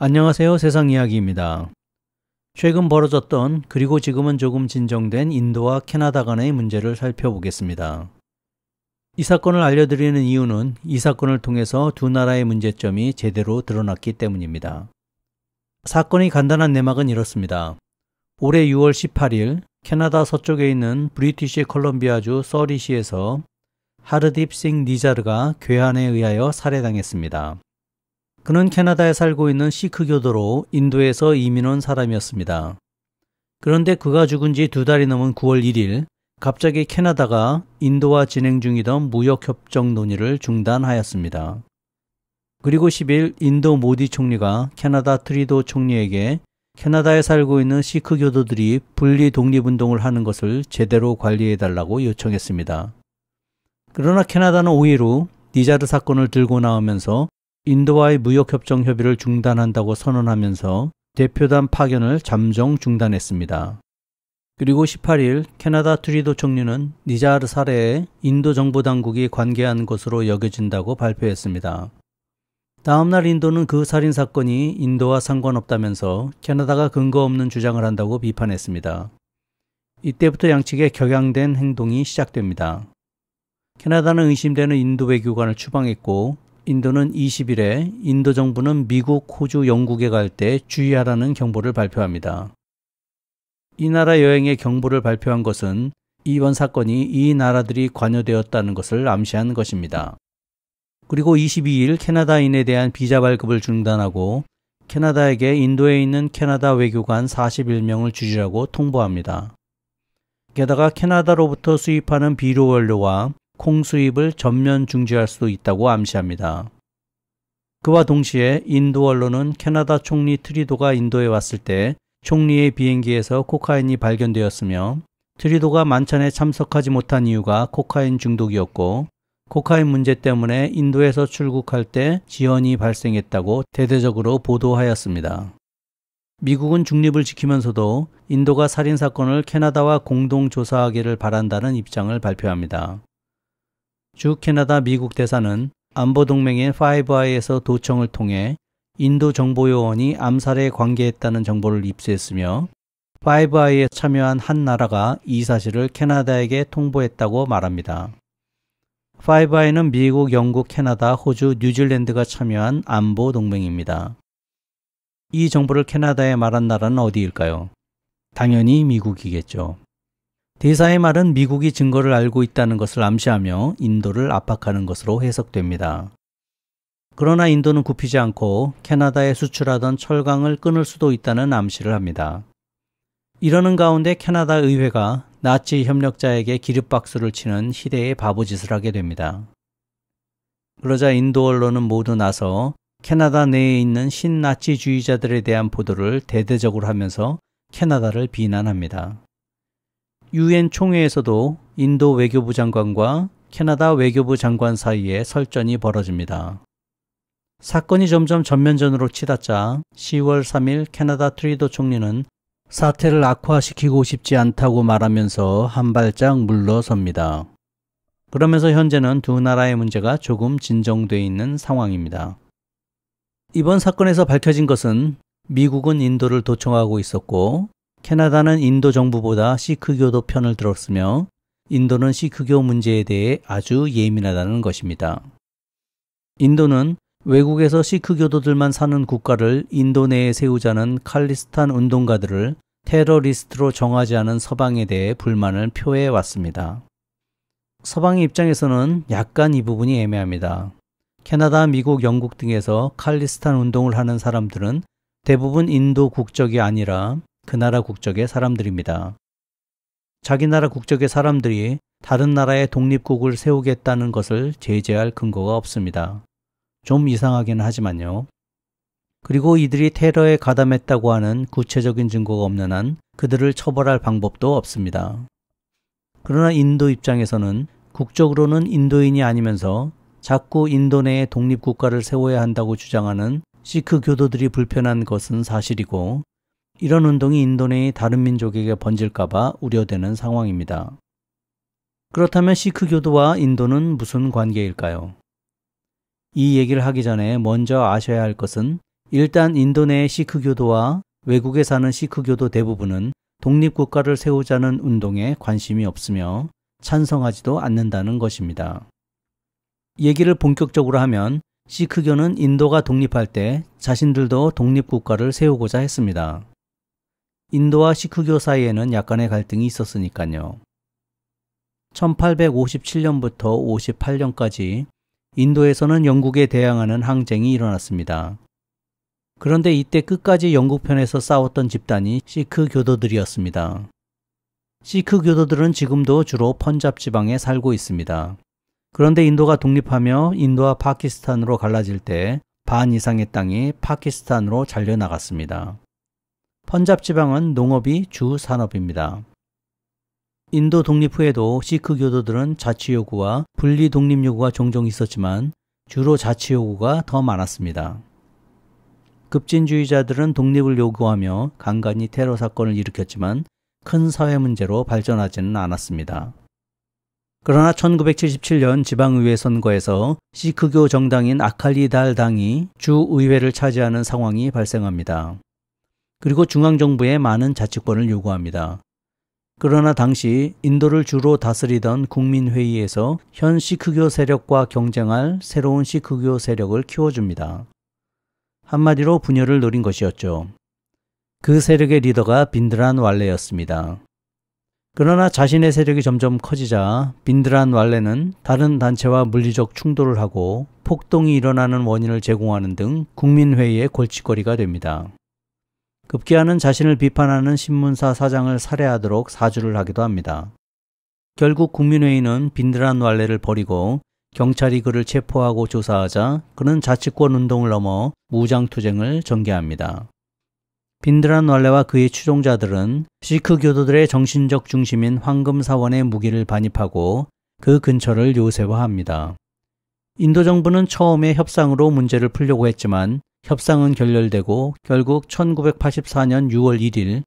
안녕하세요. 세상 이야기입니다. 최근 벌어졌던 그리고 지금은 조금 진정된 인도와 캐나다 간의 문제를 살펴보겠습니다. 이 사건을 알려드리는 이유는 이 사건을 통해서 두 나라의 문제점이 제대로 드러났기 때문입니다. 사건의 간단한 내막은 이렇습니다. 올해 6월 18일 캐나다 서쪽에 있는 브리티시 컬럼비아주 서리시에서 하르딥 싱 니자르가 괴한에 의하여 살해당했습니다. 그는 캐나다에 살고 있는 시크교도로 인도에서 이민 온 사람이었습니다. 그런데 그가 죽은 지 두 달이 넘은 9월 1일 갑자기 캐나다가 인도와 진행 중이던 무역협정 논의를 중단하였습니다. 그리고 10일 인도 모디 총리가 캐나다 트리도 총리에게 캐나다에 살고 있는 시크 교도들이 분리 독립운동을 하는 것을 제대로 관리해달라고 요청했습니다. 그러나 캐나다는 오히려 니자르 사건을 들고 나오면서 인도와의 무역협정 협의를 중단한다고 선언하면서 대표단 파견을 잠정 중단했습니다. 그리고 18일 캐나다 트리도 총리는 니자르 사례에 인도 정보 당국이 관계한 것으로 여겨진다고 발표했습니다. 다음날 인도는 그 살인 사건이 인도와 상관없다면서 캐나다가 근거 없는 주장을 한다고 비판했습니다. 이때부터 양측의 격양된 행동이 시작됩니다. 캐나다는 의심되는 인도 외교관을 추방했고 인도는 20일에 인도 정부는 미국, 호주, 영국에 갈 때 주의하라는 경보를 발표합니다. 이 나라 여행의 경보를 발표한 것은 이번 사건이 이 나라들이 관여되었다는 것을 암시한 것입니다. 그리고 22일 캐나다인에 대한 비자 발급을 중단하고 캐나다에게 인도에 있는 캐나다 외교관 41명을 주지라고 통보합니다. 게다가 캐나다로부터 수입하는 비료 원료와 콩 수입을 전면 중지할 수도 있다고 암시합니다. 그와 동시에 인도 언론은 캐나다 총리 트리도가 인도에 왔을 때 총리의 비행기에서 코카인이 발견되었으며 트리도가 만찬에 참석하지 못한 이유가 코카인 중독이었고 코카인 문제 때문에 인도에서 출국할 때 지연이 발생했다고 대대적으로 보도하였습니다. 미국은 중립을 지키면서도 인도가 살인 사건을 캐나다와 공동 조사하기를 바란다는 입장을 발표합니다. 주 캐나다 미국 대사는 안보동맹인 5아이에서 도청을 통해 인도 정보요원이 암살에 관계했다는 정보를 입수했으며 5아이에 참여한 한 나라가 이 사실을 캐나다에게 통보했다고 말합니다. 5아이는 미국, 영국, 캐나다, 호주, 뉴질랜드가 참여한 안보 동맹입니다. 이 정보를 캐나다에 말한 나라는 어디일까요? 당연히 미국이겠죠. 대사의 말은 미국이 증거를 알고 있다는 것을 암시하며 인도를 압박하는 것으로 해석됩니다. 그러나 인도는 굽히지 않고 캐나다에 수출하던 철강을 끊을 수도 있다는 암시를 합니다. 이러는 가운데 캐나다 의회가 나치 협력자에게 기립박수를 치는 시대의 바보짓을 하게 됩니다. 그러자 인도 언론은 모두 나서 캐나다 내에 있는 신나치주의자들에 대한 보도를 대대적으로 하면서 캐나다를 비난합니다. 유엔 총회에서도 인도 외교부 장관과 캐나다 외교부 장관 사이에 설전이 벌어집니다. 사건이 점점 전면전으로 치닫자 10월 3일 캐나다 트리도 총리는 사태를 악화시키고 싶지 않다고 말하면서 한 발짝 물러섭니다. 그러면서 현재는 두 나라의 문제가 조금 진정되어 있는 상황입니다. 이번 사건에서 밝혀진 것은 미국은 인도를 도청하고 있었고 캐나다는 인도 정부보다 시크교도 편을 들었으며 인도는 시크교 문제에 대해 아주 예민하다는 것입니다. 인도는 외국에서 시크교도들만 사는 국가를 인도 내에 세우자는 칼리스탄 운동가들을 테러리스트로 정하지 않은 서방에 대해 불만을 표해 왔습니다. 서방의 입장에서는 약간 이 부분이 애매합니다. 캐나다, 미국, 영국 등에서 칼리스탄 운동을 하는 사람들은 대부분 인도 국적이 아니라 그 나라 국적의 사람들입니다. 자기 나라 국적의 사람들이 다른 나라의 독립국을 세우겠다는 것을 제재할 근거가 없습니다. 좀 이상하긴 하지만요. 그리고 이들이 테러에 가담했다고 하는 구체적인 증거가 없는 한 그들을 처벌할 방법도 없습니다. 그러나 인도 입장에서는 국적으로는 인도인이 아니면서 자꾸 인도 내에 독립국가를 세워야 한다고 주장하는 시크 교도들이 불편한 것은 사실이고 이런 운동이 인도 내의 다른 민족에게 번질까봐 우려되는 상황입니다. 그렇다면 시크교도와 인도는 무슨 관계일까요? 이 얘기를 하기 전에 먼저 아셔야 할 것은 일단 인도 내의 시크교도와 외국에 사는 시크교도 대부분은 독립국가를 세우자는 운동에 관심이 없으며 찬성하지도 않는다는 것입니다. 얘기를 본격적으로 하면 시크교는 인도가 독립할 때 자신들도 독립국가를 세우고자 했습니다. 인도와 시크교 사이에는 약간의 갈등이 있었으니까요. 1857년부터 58년까지 인도에서는 영국에 대항하는 항쟁이 일어났습니다. 그런데 이때 끝까지 영국 편에서 싸웠던 집단이 시크 교도들이었습니다. 시크 교도들은 지금도 주로 펀잡 지방에 살고 있습니다. 그런데 인도가 독립하며 인도와 파키스탄으로 갈라질 때 반 이상의 땅이 파키스탄으로 잘려나갔습니다. 펀잡 지방은 농업이 주 산업입니다. 인도 독립 후에도 시크 교도들은 자치 요구와 분리 독립 요구가 종종 있었지만 주로 자치 요구가 더 많았습니다. 급진주의자들은 독립을 요구하며 간간히 테러 사건을 일으켰지만 큰 사회 문제로 발전하지는 않았습니다. 그러나 1977년 지방의회 선거에서 시크교 정당인 아칼리달 당이 주의회를 차지하는 상황이 발생합니다. 그리고 중앙정부에 많은 자치권을 요구합니다. 그러나 당시 인도를 주로 다스리던 국민회의에서 현 시크교 세력과 경쟁할 새로운 시크교 세력을 키워줍니다. 한마디로 분열을 노린 것이었죠. 그 세력의 리더가 빈드란 왈레였습니다. 그러나 자신의 세력이 점점 커지자 빈드란 왈레는 다른 단체와 물리적 충돌을 하고 폭동이 일어나는 원인을 제공하는 등 국민회의의 골칫거리가 됩니다. 급기야는 자신을 비판하는 신문사 사장을 살해하도록 사주를 하기도 합니다. 결국 국민회의는 빈들한 완래를 벌이고 경찰이 그를 체포하고 조사하자 그는 자치권 운동을 넘어 무장투쟁을 전개합니다. 빈드란 왈레와 그의 추종자들은 시크 교도들의 정신적 중심인 황금사원의 무기를 반입하고 그 근처를 요새화합니다. 인도 정부는 처음에 협상으로 문제를 풀려고 했지만 협상은 결렬되고 결국 1984년 6월 1일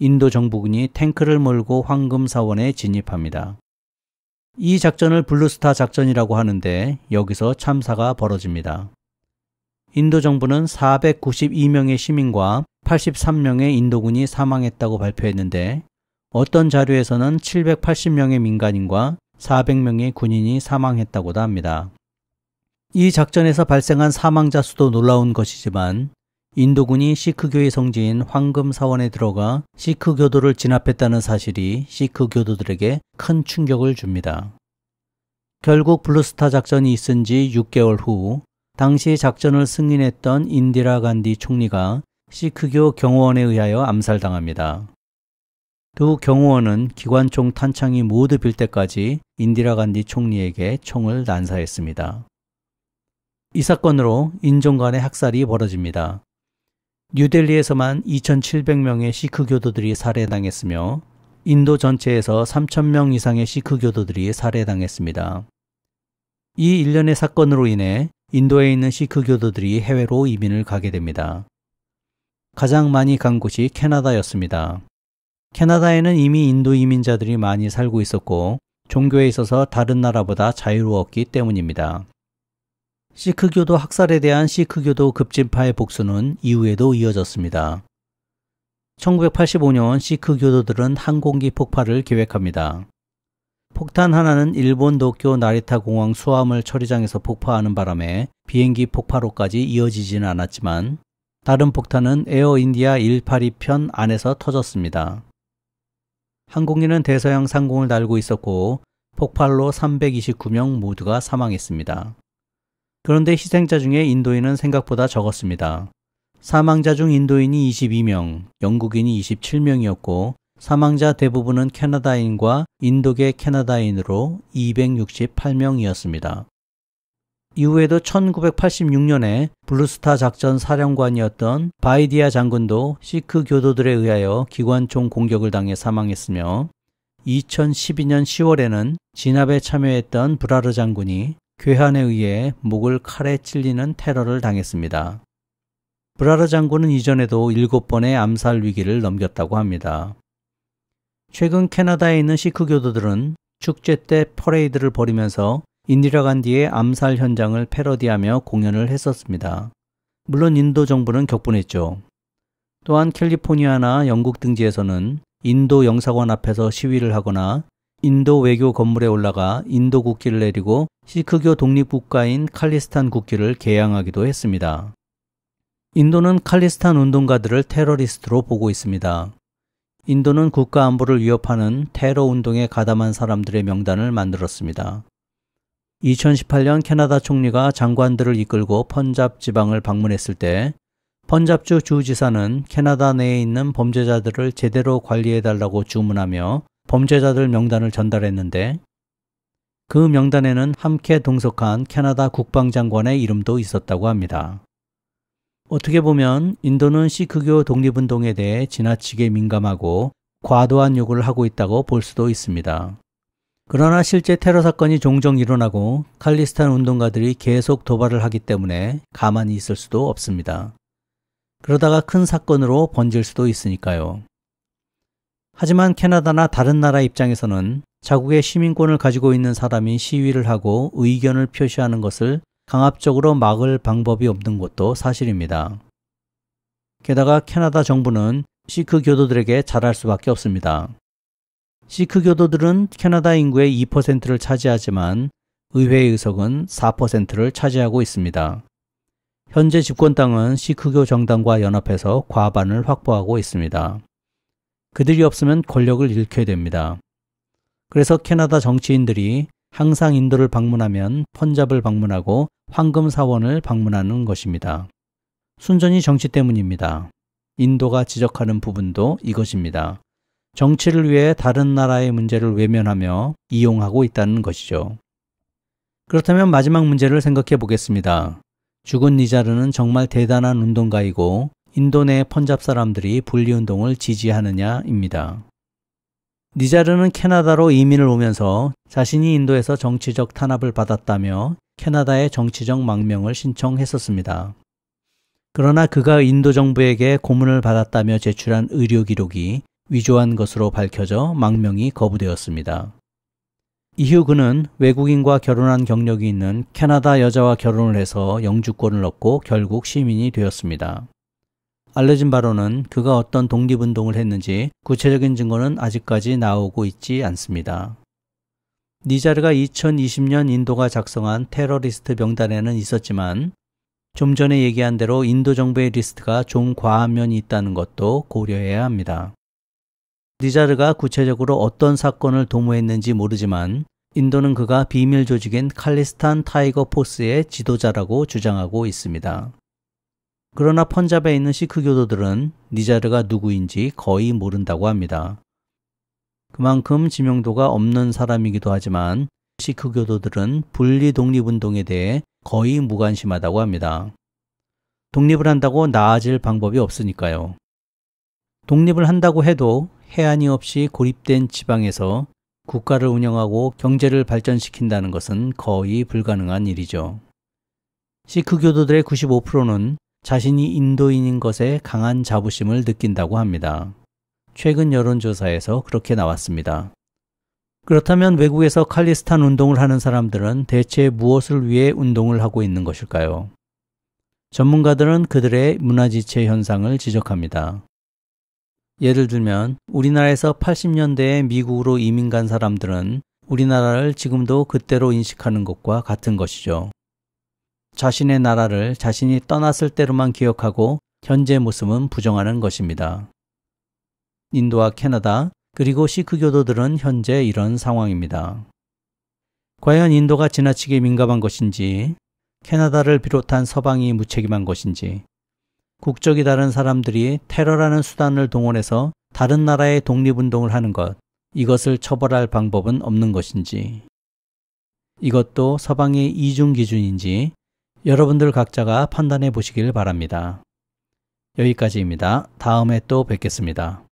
인도 정부군이 탱크를 몰고 황금사원에 진입합니다. 이 작전을 블루스타 작전이라고 하는데 여기서 참사가 벌어집니다. 인도 정부는 492명의 시민과 83명의 인도군이 사망했다고 발표했는데 어떤 자료에서는 780명의 민간인과 400명의 군인이 사망했다고도 합니다. 이 작전에서 발생한 사망자 수도 놀라운 것이지만 인도군이 시크교의 성지인 황금사원에 들어가 시크교도를 진압했다는 사실이 시크교도들에게 큰 충격을 줍니다. 결국 블루스타 작전이 있은 지 6개월 후 당시 작전을 승인했던 인디라 간디 총리가 시크교 경호원에 의하여 암살당합니다. 두 경호원은 기관총 탄창이 모두 빌 때까지 인디라 간디 총리에게 총을 난사했습니다. 이 사건으로 인종 간의 학살이 벌어집니다. 뉴델리에서만 2,700명의 시크 교도들이 살해당했으며 인도 전체에서 3,000명 이상의 시크 교도들이 살해당했습니다. 이 일련의 사건으로 인해 인도에 있는 시크 교도들이 해외로 이민을 가게 됩니다. 가장 많이 간 곳이 캐나다였습니다. 캐나다에는 이미 인도 이민자들이 많이 살고 있었고 종교에 있어서 다른 나라보다 자유로웠기 때문입니다. 시크교도 학살에 대한 시크교도 급진파의 복수는 이후에도 이어졌습니다. 1985년 시크교도들은 항공기 폭발을 계획합니다. 폭탄 하나는 일본 도쿄 나리타 공항 수화물 처리장에서 폭파하는 바람에 비행기 폭파로까지 이어지지는 않았지만 다른 폭탄은 에어 인디아 182편 안에서 터졌습니다. 항공기는 대서양 상공을 날고 있었고 폭발로 329명 모두가 사망했습니다. 그런데 희생자 중에 인도인은 생각보다 적었습니다. 사망자 중 인도인이 22명, 영국인이 27명이었고 사망자 대부분은 캐나다인과 인도계 캐나다인으로 268명이었습니다. 이후에도 1986년에 블루스타 작전 사령관이었던 바이디아 장군도 시크 교도들에 의하여 기관총 공격을 당해 사망했으며 2012년 10월에는 진압에 참여했던 브라르 장군이 괴한에 의해 목을 칼에 찔리는 테러를 당했습니다. 브라르 장군은 이전에도 7번의 암살 위기를 넘겼다고 합니다. 최근 캐나다에 있는 시크교도들은 축제 때 퍼레이드를 벌이면서 인디라 간디의 암살 현장을 패러디하며 공연을 했었습니다. 물론 인도 정부는 격분했죠. 또한 캘리포니아나 영국 등지에서는 인도 영사관 앞에서 시위를 하거나 인도 외교 건물에 올라가 인도 국기를 내리고 시크교 독립국가인 칼리스탄 국기를 개양하기도 했습니다. 인도는 칼리스탄 운동가들을 테러리스트로 보고 있습니다. 인도는 국가 안보를 위협하는 테러 운동에 가담한 사람들의 명단을 만들었습니다. 2018년 캐나다 총리가 장관들을 이끌고 펀잡 지방을 방문했을 때 펀잡주 주지사는 캐나다 내에 있는 범죄자들을 제대로 관리해달라고 주문하며 범죄자들 명단을 전달했는데 그 명단에는 함께 동석한 캐나다 국방장관의 이름도 있었다고 합니다. 어떻게 보면 인도는 시크교 독립운동에 대해 지나치게 민감하고 과도한 요구를 하고 있다고 볼 수도 있습니다. 그러나 실제 테러 사건이 종종 일어나고 칼리스탄 운동가들이 계속 도발을 하기 때문에 가만히 있을 수도 없습니다. 그러다가 큰 사건으로 번질 수도 있으니까요. 하지만 캐나다나 다른 나라 입장에서는 자국의 시민권을 가지고 있는 사람이 시위를 하고 의견을 표시하는 것을 강압적으로 막을 방법이 없는 것도 사실입니다. 게다가 캐나다 정부는 시크 교도들에게 잘할 수밖에 없습니다. 시크 교도들은 캐나다 인구의 2%를 차지하지만 의회의 의석은 4%를 차지하고 있습니다. 현재 집권당은 시크교 정당과 연합해서 과반을 확보하고 있습니다. 그들이 없으면 권력을 잃게 됩니다. 그래서 캐나다 정치인들이 항상 인도를 방문하면 펀잡을 방문하고 황금 사원을 방문하는 것입니다. 순전히 정치 때문입니다. 인도가 지적하는 부분도 이것입니다. 정치를 위해 다른 나라의 문제를 외면하며 이용하고 있다는 것이죠. 그렇다면 마지막 문제를 생각해 보겠습니다. 죽은 니자르는 정말 대단한 운동가이고 인도 내 펀잡 사람들이 분리운동을 지지하느냐입니다. 니자르는 캐나다로 이민을 오면서 자신이 인도에서 정치적 탄압을 받았다며 캐나다의 정치적 망명을 신청했었습니다. 그러나 그가 인도 정부에게 고문을 받았다며 제출한 의료 기록이 위조한 것으로 밝혀져 망명이 거부되었습니다. 이후 그는 외국인과 결혼한 경력이 있는 캐나다 여자와 결혼을 해서 영주권을 얻고 결국 시민이 되었습니다. 알려진 바로는 그가 어떤 독립운동을 했는지 구체적인 증거는 아직까지 나오고 있지 않습니다. 니자르가 2020년 인도가 작성한 테러리스트 명단에는 있었지만 좀 전에 얘기한 대로 인도 정부의 리스트가 좀 과한 면이 있다는 것도 고려해야 합니다. 니자르가 구체적으로 어떤 사건을 도모했는지 모르지만 인도는 그가 비밀 조직인 칼리스탄 타이거 포스의 지도자라고 주장하고 있습니다. 그러나 펀잡에 있는 시크교도들은 니자르가 네 누구인지 거의 모른다고 합니다. 그만큼 지명도가 없는 사람이기도 하지만 시크교도들은 분리 독립운동에 대해 거의 무관심하다고 합니다. 독립을 한다고 나아질 방법이 없으니까요. 독립을 한다고 해도 해안이 없이 고립된 지방에서 국가를 운영하고 경제를 발전시킨다는 것은 거의 불가능한 일이죠. 시크교도들의 95%는 자신이 인도인인 것에 강한 자부심을 느낀다고 합니다. 최근 여론조사에서 그렇게 나왔습니다. 그렇다면 외국에서 칼리스탄 운동을 하는 사람들은 대체 무엇을 위해 운동을 하고 있는 것일까요? 전문가들은 그들의 문화지체 현상을 지적합니다. 예를 들면 우리나라에서 80년대에 미국으로 이민 간 사람들은 우리나라를 지금도 그때로 인식하는 것과 같은 것이죠. 자신의 나라를 자신이 떠났을 때로만 기억하고 현재 모습은 부정하는 것입니다. 인도와 캐나다 그리고 시크교도들은 현재 이런 상황입니다. 과연 인도가 지나치게 민감한 것인지 캐나다를 비롯한 서방이 무책임한 것인지 국적이 다른 사람들이 테러라는 수단을 동원해서 다른 나라의 독립운동을 하는 것 이것을 처벌할 방법은 없는 것인지 이것도 서방의 이중 기준인지 여러분들 각자가 판단해 보시길 바랍니다. 여기까지입니다. 다음에 또 뵙겠습니다.